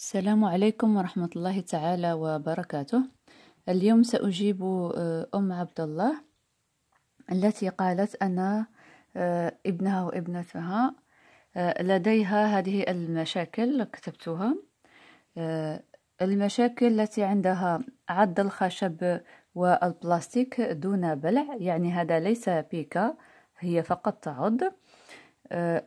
السلام عليكم ورحمة الله تعالى وبركاته اليوم سأجيب آه، أم عبد الله التي قالت أن آه، ابنها وابنتها آه، لديها هذه المشاكل كتبتها المشاكل التي عندها عض الخشب والبلاستيك دون بلع يعني هذا ليس بيكا هي فقط تعض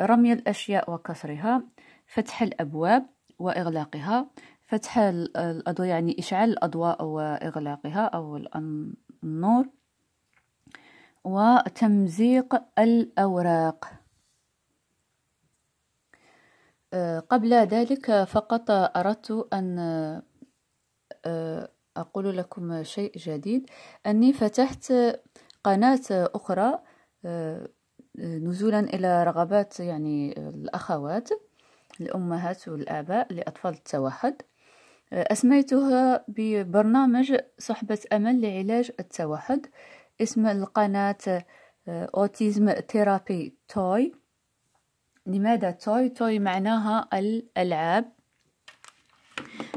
رمي الأشياء وكسرها فتح الأبواب وإغلاقها فتح الأضواء يعني إشعال الأضواء وإغلاقها أو النور وتمزيق الأوراق آه، قبل ذلك فقط أردت أن آه، أقول لكم شيء جديد أني فتحت قناة أخرى آه، نزولا إلى رغبات يعني الأخوات الأمهات والآباء لأطفال التوحد آه، أسميتها ببرنامج صحبة أمل لعلاج التوحد اسم القناة آه، أوتيزم ثيرابي توي لماذا توي؟ توي معناها الألعاب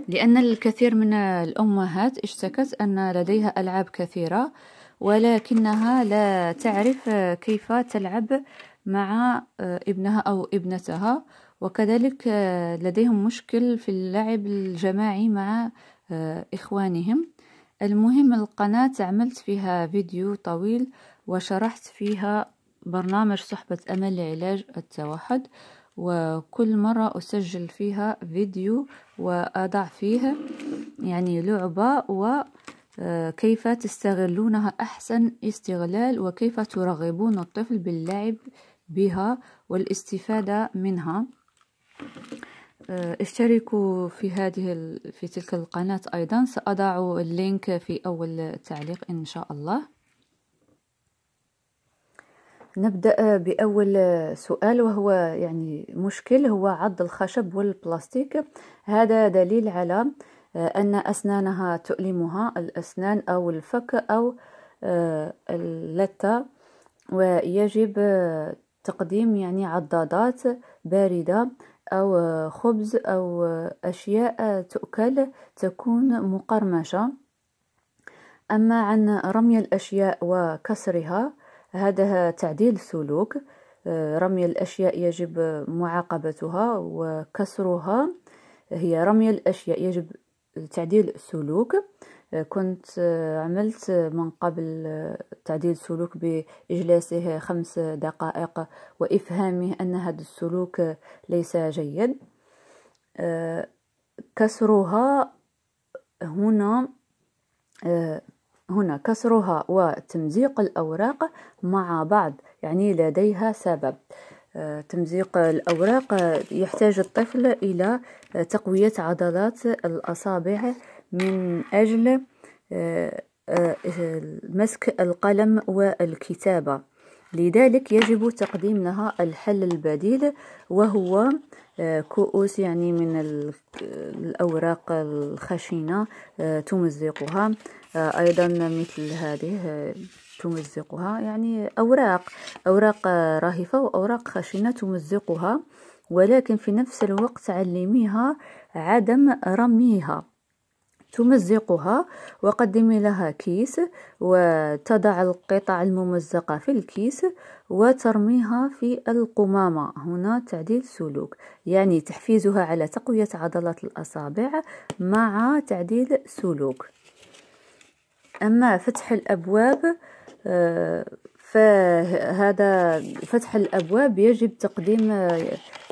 لأن الكثير من الأمهات اشتكت أن لديها ألعاب كثيرة ولكنها لا تعرف كيف تلعب مع آه، ابنها أو ابنتها وكذلك آه، لديهم مشكل في اللعب الجماعي مع آه، إخوانهم المهم القناة عملت فيها فيديو طويل وشرحت فيها برنامج صحبة أمل لعلاج التوحد وكل مرة أسجل فيها فيديو وأضع فيه يعني لعبة وكيف آه، تستغلونها أحسن استغلال وكيف ترغبون الطفل باللعب بها والاستفادة منها أه، اشتركوا في هذه في تلك القناة أيضا سأضع اللينك في أول تعليق إن شاء الله نبدأ بأول سؤال وهو يعني مشكل هو عض الخشب والبلاستيك هذا دليل على أه، أن أسنانها تؤلمها الأسنان أو الفك أو أه، اللثة ويجب تقديم يعني عضادات باردة أو خبز أو أشياء تؤكل تكون مقرمشة أما عن رمي الأشياء وكسرها هذا تعديل سلوك رمي الأشياء يجب معاقبتها وكسرها هي رمي الأشياء يجب تعديل سلوك كنت آه، عملت آه، من قبل آه، تعديل سلوك بإجلاسه خمس دقائق وإفهامه أن هذا السلوك ليس جيد كسرها هنا هنا كسرها وتمزيق الأوراق مع بعض يعني لديها سبب تمزيق الأوراق يحتاج الطفل إلى تقوية عضلات الأصابع من أجل آه، آه، مسك القلم والكتابة لذلك يجب تقديم لها الحل البديل وهو آه، كؤوس يعني من الأوراق الخشنة تمزقها أيضا مثل هذه تمزقها يعني أوراق أوراق راهفة وأوراق خشنة تمزقها ولكن في نفس الوقت علميها عدم رميها تمزقها وقدمي لها كيس وتضع القطع الممزقة في الكيس وترميها في القمامة هنا تعديل سلوك يعني تحفيزها على تقوية عضلات الأصابع مع تعديل سلوك أما فتح الأبواب آه، فهذا فتح الأبواب يجب تقديم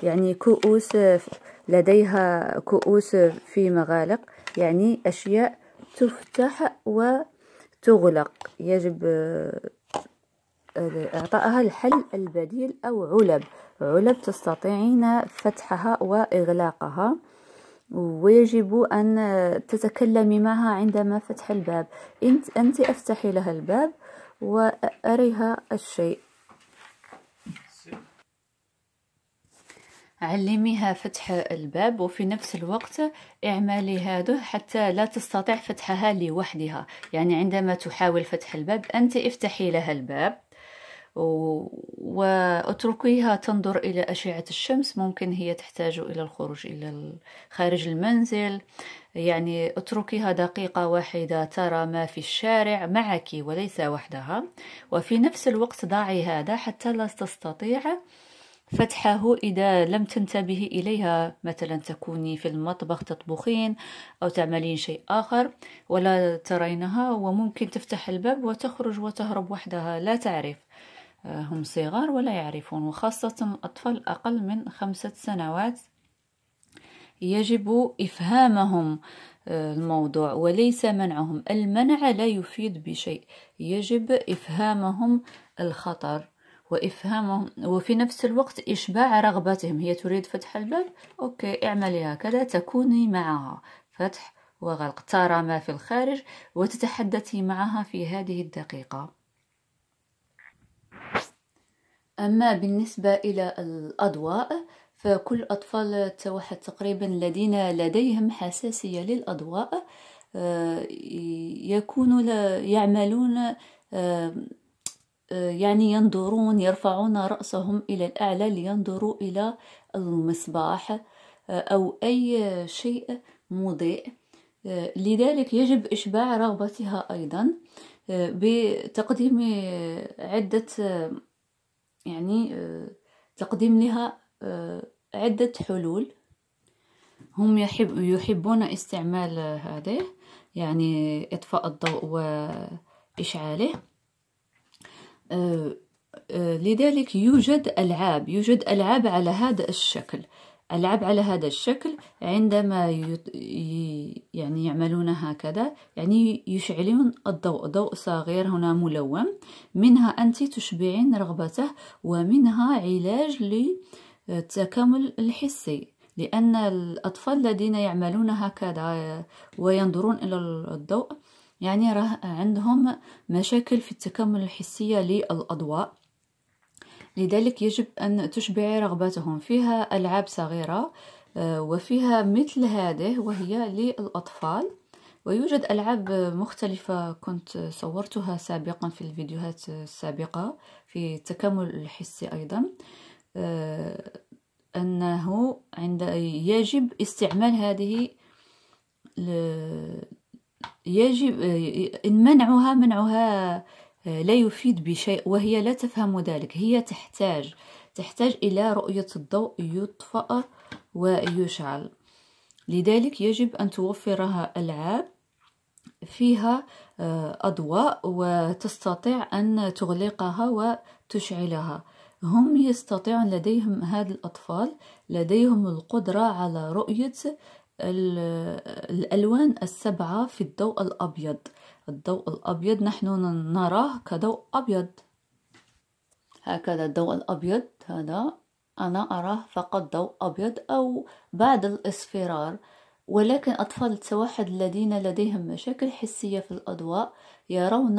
يعني كؤوس لديها كؤوس في مغالق يعني أشياء تفتح وتغلق يجب آه، إعطائها الحل البديل أو علب علب تستطيعين فتحها وإغلاقها ويجب أن تتكلمي معها عندما فتح الباب أنت أفتحي لها الباب وأريها الشيء علميها فتح الباب وفي نفس الوقت اعملي هذا حتى لا تستطيع فتحها لوحدها يعني عندما تحاول فتح الباب أنت افتحي لها الباب واتركيها تنظر الى اشعه الشمس ممكن هي تحتاج الى الخروج الى خارج المنزل يعني اتركيها دقيقه واحده ترى ما في الشارع معك وليس وحدها وفي نفس الوقت ضعي هذا حتى لا تستطيع فتحه إذا لم تنتبهي إليها مثلا تكوني في المطبخ تطبخين أو تعملين شيء آخر ولا ترينها وممكن تفتح الباب وتخرج وتهرب وحدها لا تعرف آه، هم صغار ولا يعرفون وخاصة الأطفال أقل من خمسة سنوات يجب إفهامهم آه، الموضوع وليس منعهم المنع لا يفيد بشيء يجب إفهامهم الخطر وإفهامهم وفي نفس الوقت إشباع رغبتهم هي تريد فتح الباب أوكي اعملي هكذا تكوني معها فتح وغلق ترى ما في الخارج وتتحدثي معها في هذه الدقيقة أما بالنسبة إلى الأضواء فكل أطفال التوحد تقريبا الذين لديهم حساسية للأضواء آه، يكونوا يعملون آه، آه، يعني ينظرون يرفعون رأسهم إلى الأعلى لينظروا إلى المصباح آه، أو أي شيء مضيء آه، لذلك يجب إشباع رغبتها أيضا بتقديم عدة يعني تقديم لها عدة حلول هم يحب يحبون استعمال هذه يعني إطفاء الضوء وإشعاله آه، آه، لذلك يوجد ألعاب يوجد ألعاب على هذا الشكل ألعاب على هذا الشكل عندما يعني يعملون هكذا يعني يشعلون الضوء ضوء صغير هنا ملون منها أنت تشبعين رغبته ومنها علاج للتكامل الحسي لأن الأطفال الذين يعملون هكذا وينظرون إلى الضوء يعني راه عندهم مشاكل في التكامل الحسية للأضواء لذلك يجب أن تشبعي رغبتهم فيها ألعاب صغيرة آه، وفيها مثل هذه وهي للأطفال ويوجد ألعاب مختلفة كنت صورتها سابقا في الفيديوهات السابقة في التكامل الحسي أيضا آه، أنه عند يجب استعمال هذه يجب آه، منعها منعها آه، لا يفيد بشيء وهي لا تفهم ذلك هي تحتاج تحتاج إلى رؤية الضوء يطفأ ويشعل لذلك يجب أن توفرها ألعاب فيها آه، أضواء وتستطيع أن تغلقها وتشعلها هم يستطيعون لديهم هاد الأطفال لديهم القدرة على رؤية الألوان السبعة في الضوء الأبيض الضوء الأبيض نحن نراه كضوء أبيض هكذا الضوء الأبيض هذا أنا أراه فقط ضوء أبيض أو بعد الإصفرار ولكن أطفال التوحد الذين لديهم مشاكل حسية في الأضواء يرون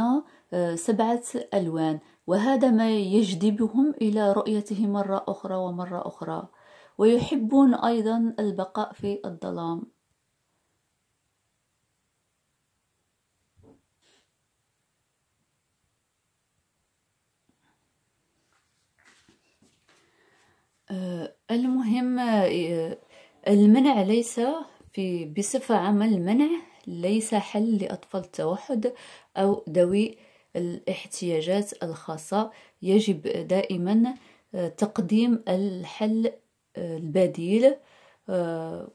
آه، سبعة ألوان وهذا ما يجذبهم إلى رؤيته مرة أخرى ومرة أخرى ويحبون أيضا البقاء في الظلام أه، المهم أه، المنع ليس في بصفة عامة المنع ليس حل لأطفال التوحد أو ذوي الاحتياجات الخاصة يجب دائما أه، تقديم الحل البديل آه،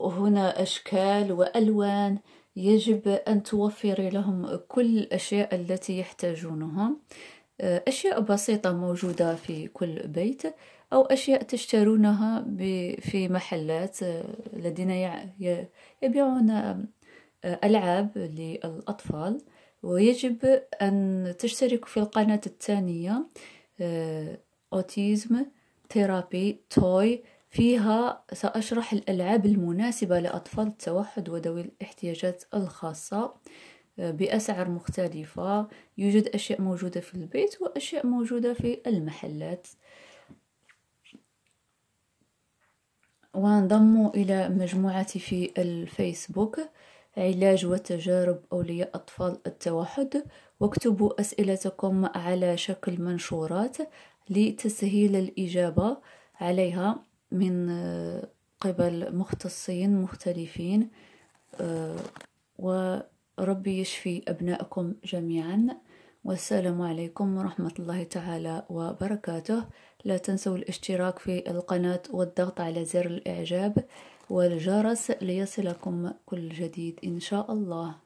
هنا أشكال وألوان يجب أن توفري لهم كل الأشياء التي يحتاجونها آه، أشياء بسيطة موجودة في كل بيت أو أشياء تشترونها في محلات آه، الذين يبيعون ألعاب للأطفال ويجب أن تشتركوا في القناة الثانية أوتيزم ثيرابي توي فيها سأشرح الألعاب المناسبة لأطفال التوحد وذوي الاحتياجات الخاصة آه، بأسعار مختلفة يوجد أشياء موجودة في البيت وأشياء موجودة في المحلات وانضموا إلى مجموعتي في الفيسبوك علاج وتجارب أولياء أطفال التوحد واكتبوا أسئلتكم على شكل منشورات لتسهيل الإجابة عليها من آه، قبل مختصين مختلفين آه، وربي يشفي أبنائكم جميعا والسلام عليكم ورحمة الله تعالى وبركاته لا تنسوا الاشتراك في القناة والضغط على زر الإعجاب والجرس ليصلكم كل جديد إن شاء الله